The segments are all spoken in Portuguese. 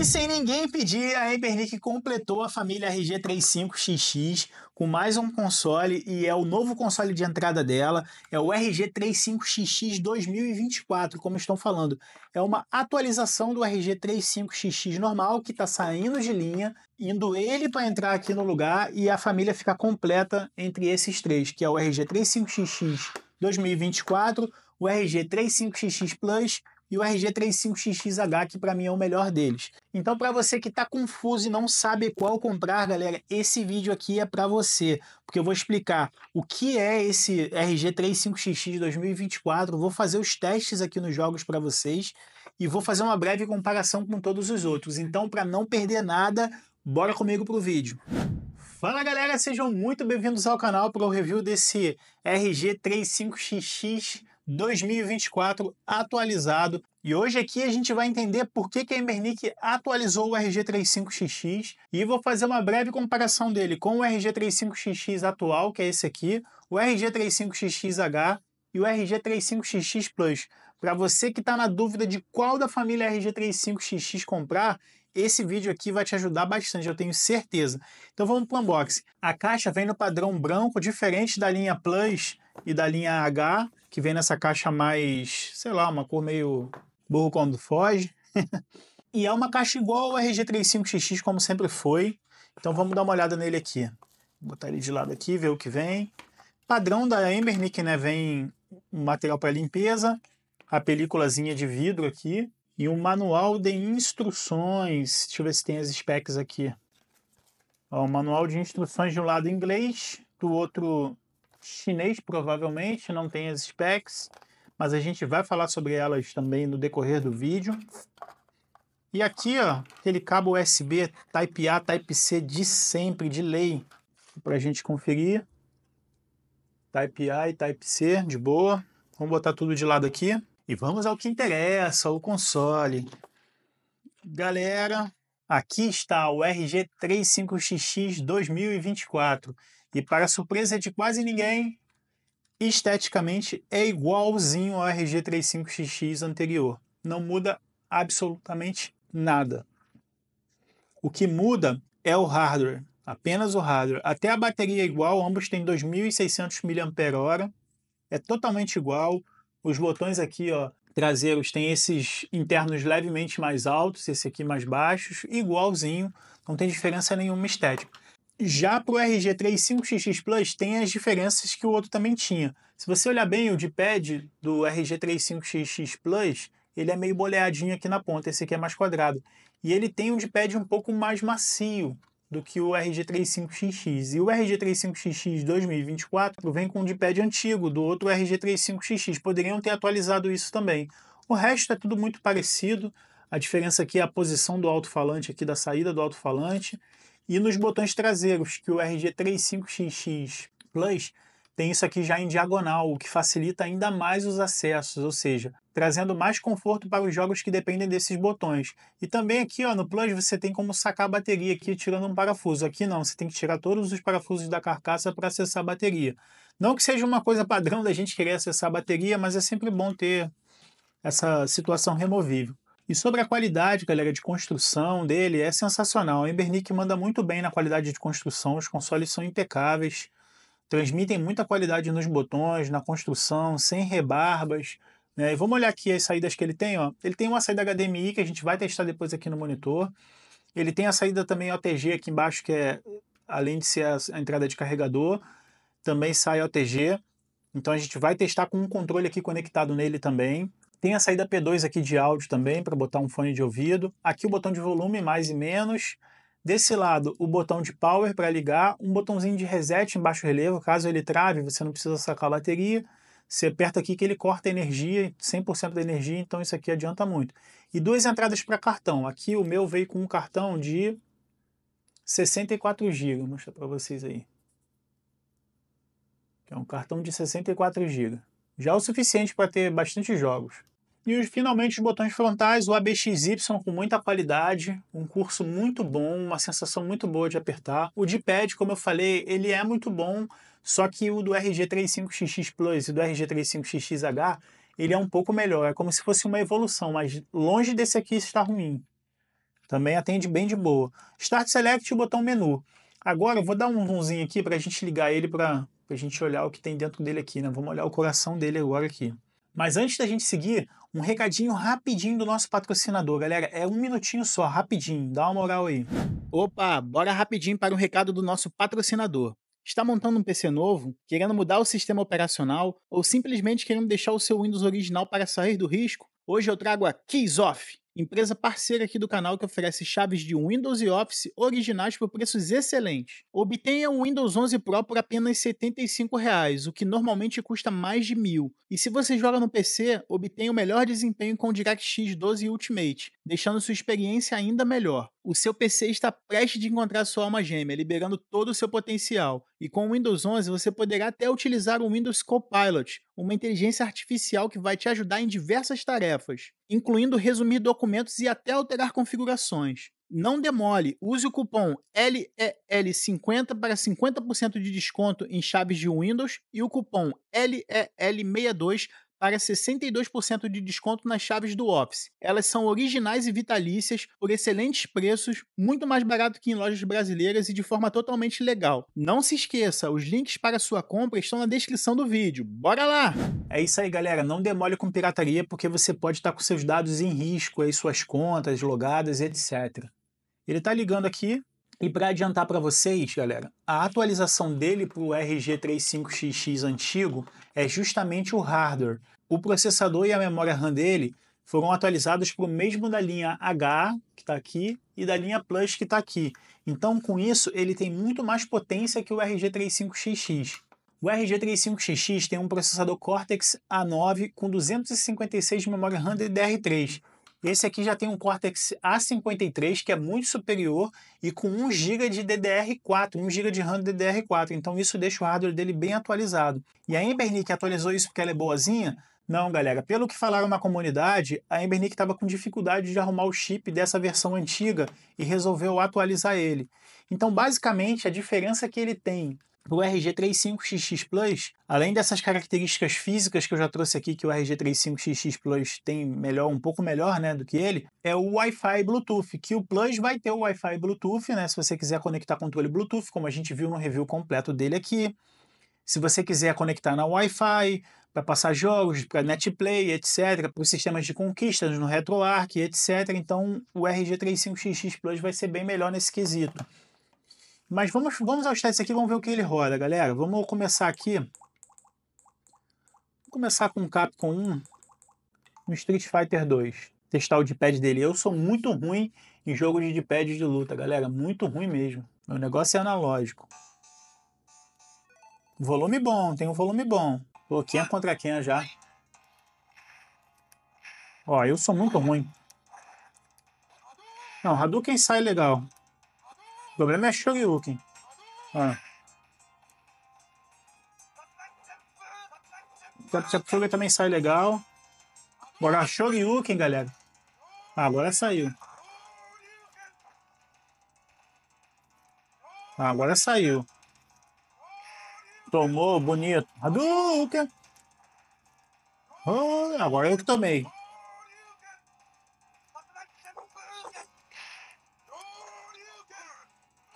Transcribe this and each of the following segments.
E sem ninguém pedir, a Embernick completou a família RG35XX com mais um console e é o novo console de entrada dela, é o RG35XX 2024, como estão falando. É uma atualização do RG35XX normal que está saindo de linha, indo ele para entrar aqui no lugar e a família fica completa entre esses três, que é o RG35XX 2024, o RG35XX Plus e o RG35XXH, que para mim é o melhor deles. Então, para você que está confuso e não sabe qual comprar, galera, esse vídeo aqui é para você, porque eu vou explicar o que é esse RG35XX 2024, vou fazer os testes aqui nos jogos para vocês e vou fazer uma breve comparação com todos os outros. Então, para não perder nada, bora comigo pro vídeo. Fala galera, sejam muito bem-vindos ao canal para o review desse RG35XX 2024 atualizado. E hoje aqui a gente vai entender por que, que a Embernic atualizou o RG35XX e vou fazer uma breve comparação dele com o RG35XX atual, que é esse aqui, o RG35XXH e o RG35XX Plus. Para você que está na dúvida de qual da família RG35XX comprar, esse vídeo aqui vai te ajudar bastante, eu tenho certeza. Então vamos para o unboxing. A caixa vem no padrão branco, diferente da linha Plus e da linha H que vem nessa caixa mais, sei lá, uma cor meio burro quando foge. e é uma caixa igual ao RG35XX, como sempre foi. Então vamos dar uma olhada nele aqui. Vou botar ele de lado aqui, ver o que vem. Padrão da Embernic, né? Vem um material para limpeza, a películazinha de vidro aqui e um manual de instruções. Deixa eu ver se tem as specs aqui. Ó, o manual de instruções de um lado em inglês, do outro chinês, provavelmente, não tem as specs, mas a gente vai falar sobre elas também no decorrer do vídeo. E aqui, ó, aquele cabo USB Type-A, Type-C de sempre, de lei, para a gente conferir. Type-A e Type-C, de boa. Vamos botar tudo de lado aqui. E vamos ao que interessa, o console. Galera, aqui está o RG35XX 2024. E para surpresa de quase ninguém, esteticamente é igualzinho ao RG35XX anterior. Não muda absolutamente nada. O que muda é o hardware, apenas o hardware. Até a bateria é igual, ambos têm 2.600 mAh, é totalmente igual. Os botões aqui, ó, traseiros têm esses internos levemente mais altos, esse aqui mais baixos, igualzinho, não tem diferença nenhuma estética. Já para o rg 35 xx Plus tem as diferenças que o outro também tinha. Se você olhar bem o de pad do rg 35 xx Plus, ele é meio boleadinho aqui na ponta, esse aqui é mais quadrado. E ele tem um de pad um pouco mais macio do que o RG35XX. E o RG35XX 2024 vem com um de pad antigo do outro RG35XX. Poderiam ter atualizado isso também. O resto é tudo muito parecido. A diferença aqui é a posição do alto-falante aqui da saída do alto-falante e nos botões traseiros, que o RG35XX Plus tem isso aqui já em diagonal, o que facilita ainda mais os acessos, ou seja, trazendo mais conforto para os jogos que dependem desses botões. E também aqui ó, no Plus você tem como sacar a bateria aqui tirando um parafuso. Aqui não, você tem que tirar todos os parafusos da carcaça para acessar a bateria. Não que seja uma coisa padrão da gente querer acessar a bateria, mas é sempre bom ter essa situação removível. E sobre a qualidade, galera, de construção dele, é sensacional. O Embernic manda muito bem na qualidade de construção, os consoles são impecáveis, transmitem muita qualidade nos botões, na construção, sem rebarbas. Né? E vamos olhar aqui as saídas que ele tem. Ó. Ele tem uma saída HDMI que a gente vai testar depois aqui no monitor. Ele tem a saída também OTG aqui embaixo, que é além de ser a entrada de carregador, também sai OTG. Então a gente vai testar com um controle aqui conectado nele também. Tem a saída P2 aqui de áudio também para botar um fone de ouvido. Aqui o botão de volume, mais e menos. Desse lado, o botão de power para ligar, um botãozinho de reset em baixo relevo, caso ele trave, você não precisa sacar a bateria. Você aperta aqui que ele corta energia, 100% da energia, então isso aqui adianta muito. E duas entradas para cartão. Aqui o meu veio com um cartão de 64 GB, vou mostrar para vocês aí. É um cartão de 64 GB. Já é o suficiente para ter bastante jogos. E finalmente os botões frontais, o ABXY com muita qualidade, um curso muito bom, uma sensação muito boa de apertar. O D-pad, como eu falei, ele é muito bom, só que o do RG35XX Plus e do RG35XXH, ele é um pouco melhor, é como se fosse uma evolução, mas longe desse aqui está ruim. Também atende bem de boa. Start Select e o botão menu. Agora eu vou dar um zoomzinho aqui para a gente ligar ele para a gente olhar o que tem dentro dele aqui, né? Vamos olhar o coração dele agora aqui. Mas antes da gente seguir, um recadinho rapidinho do nosso patrocinador, galera. É um minutinho só, rapidinho, dá uma moral aí. Opa, bora rapidinho para um recado do nosso patrocinador. Está montando um PC novo, querendo mudar o sistema operacional ou simplesmente querendo deixar o seu Windows original para sair do risco? Hoje eu trago a Keys Off empresa parceira aqui do canal que oferece chaves de Windows e Office originais por preços excelentes. Obtenha um Windows 11 Pro por apenas R$ 75,00, o que normalmente custa mais de mil. E se você joga no PC, obtenha o melhor desempenho com o DirectX 12 Ultimate, deixando sua experiência ainda melhor o seu PC está prestes de encontrar sua alma gêmea, liberando todo o seu potencial. E com o Windows 11, você poderá até utilizar o Windows Copilot, uma inteligência artificial que vai te ajudar em diversas tarefas, incluindo resumir documentos e até alterar configurações. Não demore, use o cupom LEL50 para 50% de desconto em chaves de Windows e o cupom LEL62 para 62% de desconto nas chaves do Office. Elas são originais e vitalícias, por excelentes preços, muito mais barato que em lojas brasileiras e de forma totalmente legal. Não se esqueça, os links para sua compra estão na descrição do vídeo. Bora lá! É isso aí, galera. Não demole com pirataria, porque você pode estar com seus dados em risco, aí suas contas, logadas, etc. Ele está ligando aqui e para adiantar para vocês, galera, a atualização dele para o RG35XX antigo é justamente o hardware. O processador e a memória RAM dele foram atualizados para o mesmo da linha H, que está aqui, e da linha Plus, que está aqui. Então, com isso, ele tem muito mais potência que o RG35XX. O RG35XX tem um processador Cortex A9 com 256 de memória RAM DDR3, esse aqui já tem um Cortex A53 que é muito superior e com 1 GB de DDR4, 1 GB de RAM DDR4. Então isso deixa o hardware dele bem atualizado. E a Embernic atualizou isso porque ela é boazinha? Não, galera. Pelo que falaram na comunidade, a Embernic estava com dificuldade de arrumar o chip dessa versão antiga e resolveu atualizar ele. Então, basicamente, a diferença que ele tem o RG35XX Plus, além dessas características físicas que eu já trouxe aqui, que o RG35XX Plus tem melhor, um pouco melhor né, do que ele, é o Wi-Fi Bluetooth, que o Plus vai ter o Wi-Fi Bluetooth, né? Se você quiser conectar controle Bluetooth, como a gente viu no review completo dele aqui. Se você quiser conectar na Wi-Fi, para passar jogos, para NetPlay, etc., para os sistemas de conquistas no RetroArch, etc. Então o RG35XX Plus vai ser bem melhor nesse quesito. Mas vamos, vamos aos testes aqui, vamos ver o que ele roda, galera. Vamos começar aqui. Vou começar com o Capcom 1 no Street Fighter 2. Testar o D-pad dele. Eu sou muito ruim em jogo de D-pad de luta, galera. Muito ruim mesmo. Meu negócio é analógico. Volume bom, tem um volume bom. Pô, quem é contra quem já? Ó, eu sou muito ruim. Não, Hadouken sai legal problema é Shoryuken. Ah. Chapsuga então, também sai legal. Bora Shoryuken, galera. Ah, agora saiu. Ah, agora saiu. Tomou, bonito. Hadouken! Oh, agora eu que tomei.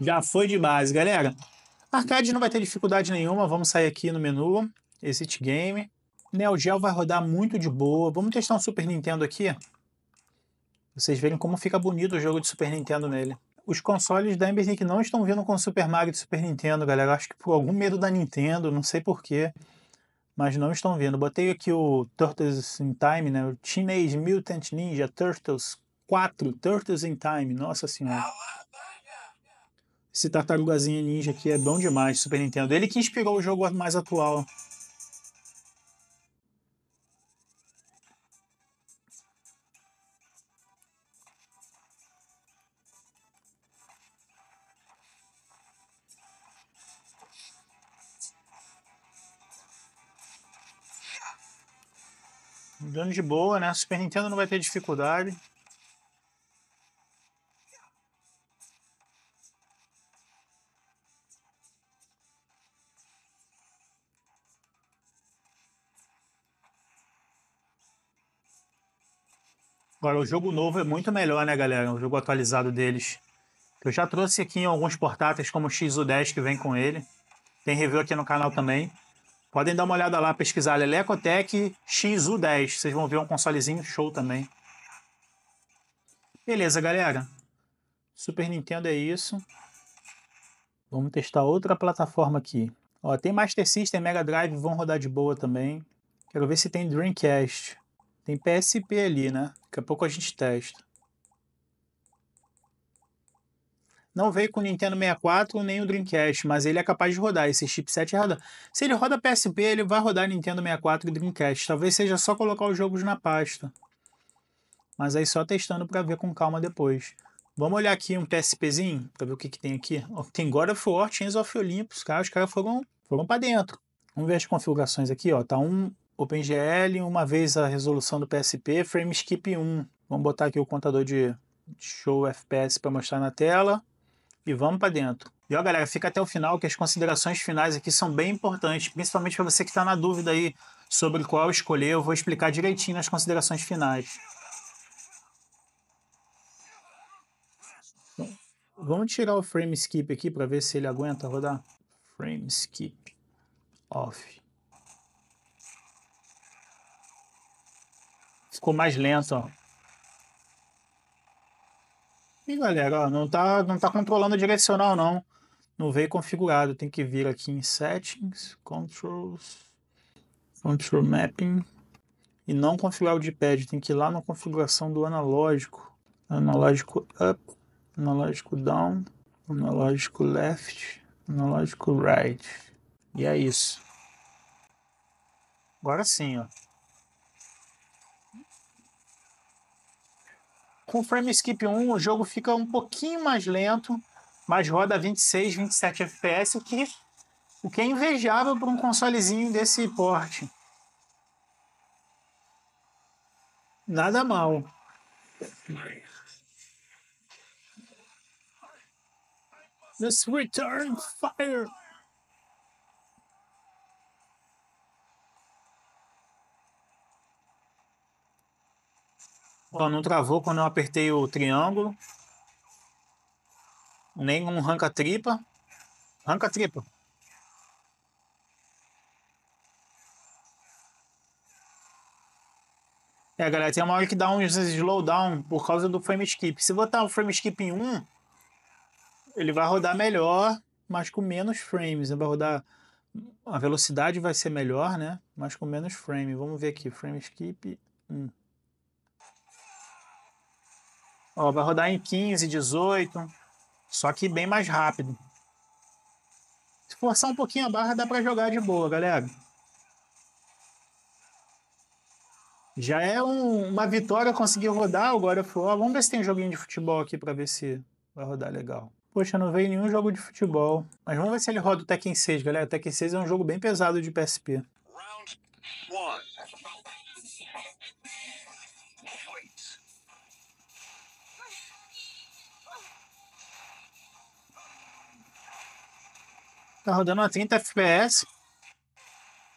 Já foi de base, galera. Arcade não vai ter dificuldade nenhuma, vamos sair aqui no menu, Exit Game. Neo Geo vai rodar muito de boa. Vamos testar um Super Nintendo aqui. Vocês verem como fica bonito o jogo de Super Nintendo nele. Os consoles da Embernic não estão vindo com Super Mario de Super Nintendo, galera. Acho que por algum medo da Nintendo, não sei porquê. Mas não estão vindo. Botei aqui o Turtles in Time, né? O Teenage Mutant Ninja Turtles 4, Turtles in Time. Nossa senhora. Esse Tartarugazinha Ninja aqui é bom demais, Super Nintendo. Ele que inspirou o jogo mais atual. Dando de boa, né? Super Nintendo não vai ter dificuldade. Agora, o jogo novo é muito melhor, né, galera? O jogo atualizado deles. Eu já trouxe aqui em alguns portáteis, como o XU10 que vem com ele. Tem review aqui no canal também. Podem dar uma olhada lá, pesquisar Lelecotec XU10. Vocês vão ver um consolezinho show também. Beleza, galera. Super Nintendo é isso. Vamos testar outra plataforma aqui. Ó, tem Master System, Mega Drive, vão rodar de boa também. Quero ver se tem Dreamcast. Tem PSP ali, né? Daqui a pouco a gente testa. Não veio com o Nintendo 64 nem o Dreamcast, mas ele é capaz de rodar. Esse chipset roda. Se ele roda PSP, ele vai rodar Nintendo 64 e Dreamcast. Talvez seja só colocar os jogos na pasta. Mas aí só testando para ver com calma depois. Vamos olhar aqui um PSPzinho para ver o que, que tem aqui. Tem God of War, Chains of Olympus, cara. Os caras foram, foram para dentro. Vamos ver as configurações aqui, ó. Tá um, OpenGL, uma vez a resolução do PSP, frame skip 1. Vamos botar aqui o contador de show FPS para mostrar na tela e vamos para dentro. E ó, galera, fica até o final que as considerações finais aqui são bem importantes, principalmente para você que está na dúvida aí sobre qual escolher. Eu vou explicar direitinho nas considerações finais. vamos tirar o frame skip aqui para ver se ele aguenta rodar. Frame skip off. Ficou mais lento, ó. E galera, ó, não tá, não tá controlando o direcional não. Não veio configurado. Tem que vir aqui em Settings, Controls, Control Mapping. E não configurar o D-pad. Tem que ir lá na configuração do analógico. Analógico Up, analógico Down, analógico Left, analógico Right. E é isso. Agora sim, ó. Com o frame skip 1, o jogo fica um pouquinho mais lento, mas roda 26, 27 FPS, o que, o que é invejável para um consolezinho desse porte. Nada mal. Let's return fire! Ó, não travou quando eu apertei o triângulo. Nem um arranca-tripa. Arranca-tripa. É, galera, tem uma hora que dá uns slowdown por causa do frame skip. Se botar o frame skip em 1, ele vai rodar melhor, mas com menos frames. Ele vai rodar. A velocidade vai ser melhor, né? Mas com menos frame. Vamos ver aqui. Frame skip 1. Ó, vai rodar em 15, 18, só que bem mais rápido. Se forçar um pouquinho a barra, dá para jogar de boa, galera. Já é um, uma vitória conseguir rodar agora God Vamos ver se tem um joguinho de futebol aqui para ver se vai rodar legal. Poxa, não veio nenhum jogo de futebol. Mas vamos ver se ele roda o Tekken 6, galera. O Tekken 6 é um jogo bem pesado de PSP. Round one. Tá rodando a 30 FPS.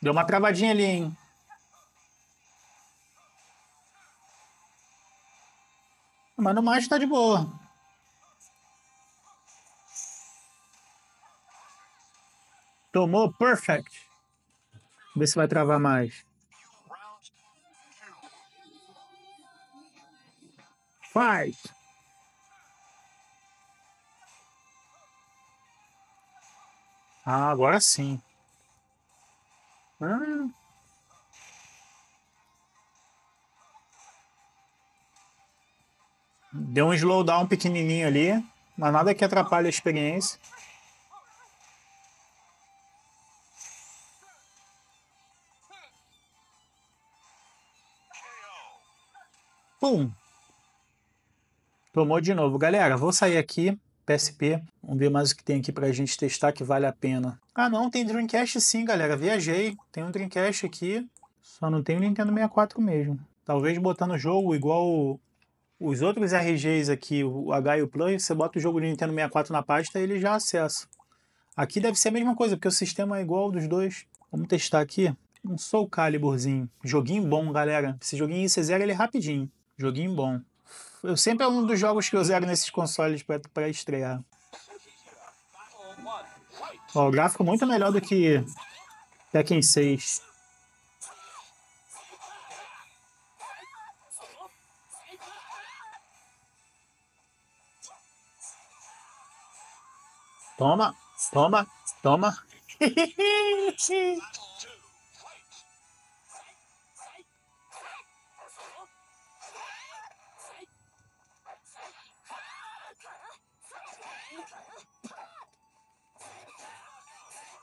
Deu uma travadinha ali, hein? Mas no mais tá de boa. Tomou perfect. Vê se vai travar mais. Faz. Ah, agora sim. Ah. Deu um slowdown pequenininho ali, mas nada que atrapalhe a experiência. Pum. Tomou de novo. Galera, vou sair aqui. PSP. Vamos ver mais o que tem aqui pra gente testar que vale a pena. Ah, não, tem Dreamcast sim, galera. Viajei. Tem um Dreamcast aqui. Só não tem o Nintendo 64 mesmo. Talvez botando o jogo igual os outros RGs aqui, o H e o Play, você bota o jogo de Nintendo 64 na pasta e ele já acessa. Aqui deve ser a mesma coisa, porque o sistema é igual dos dois. Vamos testar aqui. Um Soul Caliburzinho. Joguinho bom, galera. Esse joguinho IC0 ele é rapidinho. Joguinho bom. Eu sempre é um dos jogos que eu zero nesses consoles para estrear. Ó, o gráfico muito melhor do que Tekken 6. Toma, toma, toma.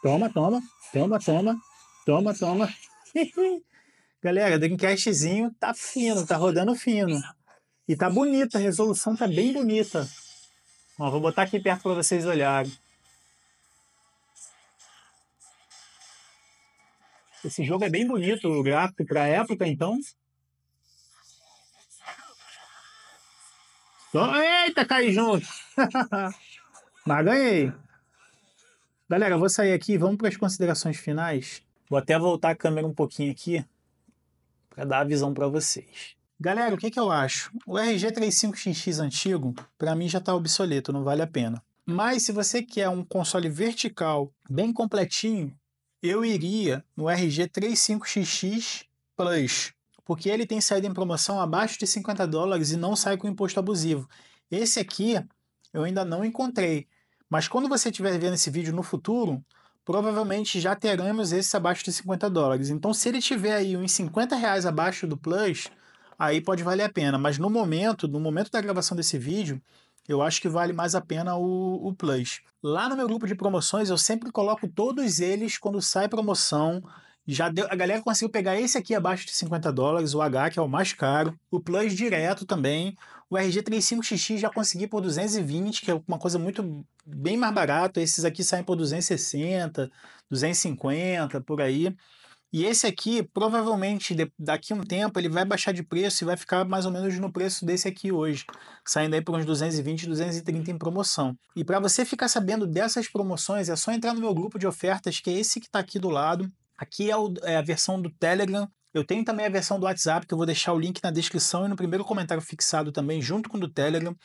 Toma, toma, toma, toma, toma, toma. Galera, Dreamcastzinho tá fino, tá rodando fino. E tá bonita, a resolução tá bem bonita. Ó, vou botar aqui perto para vocês olharem. Esse jogo é bem bonito, o gráfico para época, então. Eita, caí junto. Mas ganhei. Galera, eu vou sair aqui, vamos para as considerações finais. Vou até voltar a câmera um pouquinho aqui para dar a visão para vocês. Galera, o que, que eu acho? O RG35XX antigo, para mim já está obsoleto, não vale a pena. Mas se você quer um console vertical bem completinho, eu iria no RG35XX Plus, porque ele tem saído em promoção abaixo de 50 dólares e não sai com imposto abusivo. Esse aqui eu ainda não encontrei. Mas quando você estiver vendo esse vídeo no futuro, provavelmente já teremos esse abaixo de 50 dólares. Então, se ele tiver aí uns 50 reais abaixo do Plus, aí pode valer a pena. Mas no momento, no momento da gravação desse vídeo, eu acho que vale mais a pena o, o Plus. Lá no meu grupo de promoções, eu sempre coloco todos eles quando sai promoção. Já deu, a galera conseguiu pegar esse aqui abaixo de 50 dólares, o H, que é o mais caro, o Plus direto também. O RG35XX já consegui por 220, que é uma coisa muito bem mais barato. Esses aqui saem por 260, 250, por aí. E esse aqui, provavelmente, daqui a um tempo, ele vai baixar de preço e vai ficar mais ou menos no preço desse aqui hoje, saindo aí por uns 220, 230 em promoção. E para você ficar sabendo dessas promoções, é só entrar no meu grupo de ofertas, que é esse que está aqui do lado. Aqui é, o, é a versão do Telegram, eu tenho também a versão do WhatsApp, que eu vou deixar o link na descrição e no primeiro comentário fixado também, junto com o do Telegram.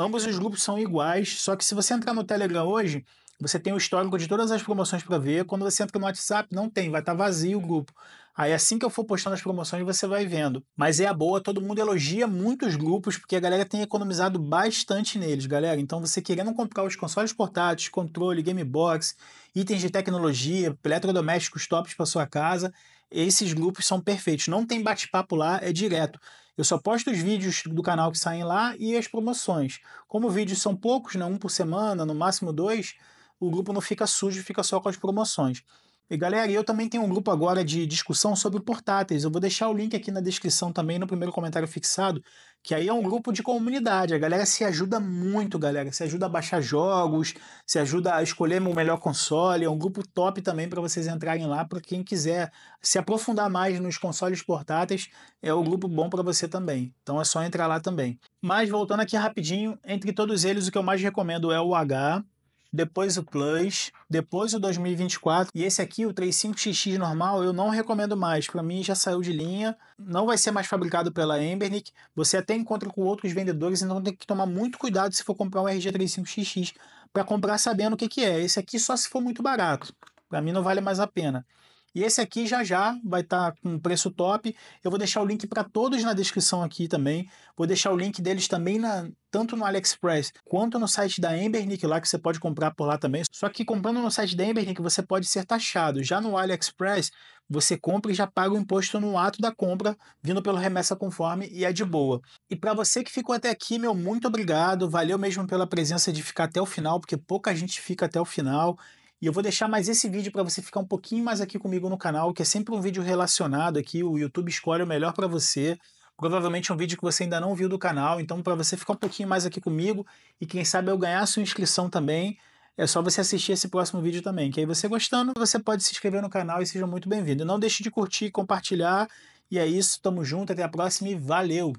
Ambos os grupos são iguais, só que se você entrar no Telegram hoje, você tem o histórico de todas as promoções para ver. Quando você entra no WhatsApp, não tem, vai estar tá vazio o grupo. Aí assim que eu for postando as promoções, você vai vendo. Mas é a boa, todo mundo elogia muito os grupos, porque a galera tem economizado bastante neles, galera. Então você querendo comprar os consoles portáteis, controle, game box, itens de tecnologia, eletrodomésticos tops para sua casa, esses grupos são perfeitos. Não tem bate-papo lá, é direto. Eu só posto os vídeos do canal que saem lá e as promoções. Como vídeos são poucos, né, um por semana, no máximo dois, o grupo não fica sujo, fica só com as promoções. E galera, eu também tenho um grupo agora de discussão sobre portáteis. Eu vou deixar o link aqui na descrição também, no primeiro comentário fixado, que aí é um grupo de comunidade. A galera se ajuda muito, galera. Se ajuda a baixar jogos, se ajuda a escolher o melhor console. É um grupo top também para vocês entrarem lá, para quem quiser se aprofundar mais nos consoles portáteis, é o um grupo bom para você também. Então é só entrar lá também. Mas voltando aqui rapidinho, entre todos eles o que eu mais recomendo é o H, depois o Plus, depois o 2024 e esse aqui, o 35XX normal, eu não recomendo mais. Para mim já saiu de linha, não vai ser mais fabricado pela Embernic. Você até encontra com outros vendedores, então tem que tomar muito cuidado se for comprar um RG35XX para comprar sabendo o que, que é. Esse aqui só se for muito barato. Para mim não vale mais a pena. E esse aqui já já vai estar tá com preço top. Eu vou deixar o link para todos na descrição aqui também. Vou deixar o link deles também na, tanto no AliExpress quanto no site da Embernick lá que você pode comprar por lá também. Só que comprando no site da Embernick você pode ser taxado. Já no AliExpress você compra e já paga o imposto no ato da compra, vindo pelo remessa conforme e é de boa. E para você que ficou até aqui, meu muito obrigado. Valeu mesmo pela presença de ficar até o final, porque pouca gente fica até o final. E eu vou deixar mais esse vídeo para você ficar um pouquinho mais aqui comigo no canal, que é sempre um vídeo relacionado aqui, o YouTube escolhe o melhor para você. Provavelmente é um vídeo que você ainda não viu do canal, então para você ficar um pouquinho mais aqui comigo e quem sabe eu ganhar sua inscrição também, é só você assistir esse próximo vídeo também, que aí você gostando, você pode se inscrever no canal e seja muito bem-vindo. Não deixe de curtir, compartilhar, e é isso, tamo junto, até a próxima e valeu!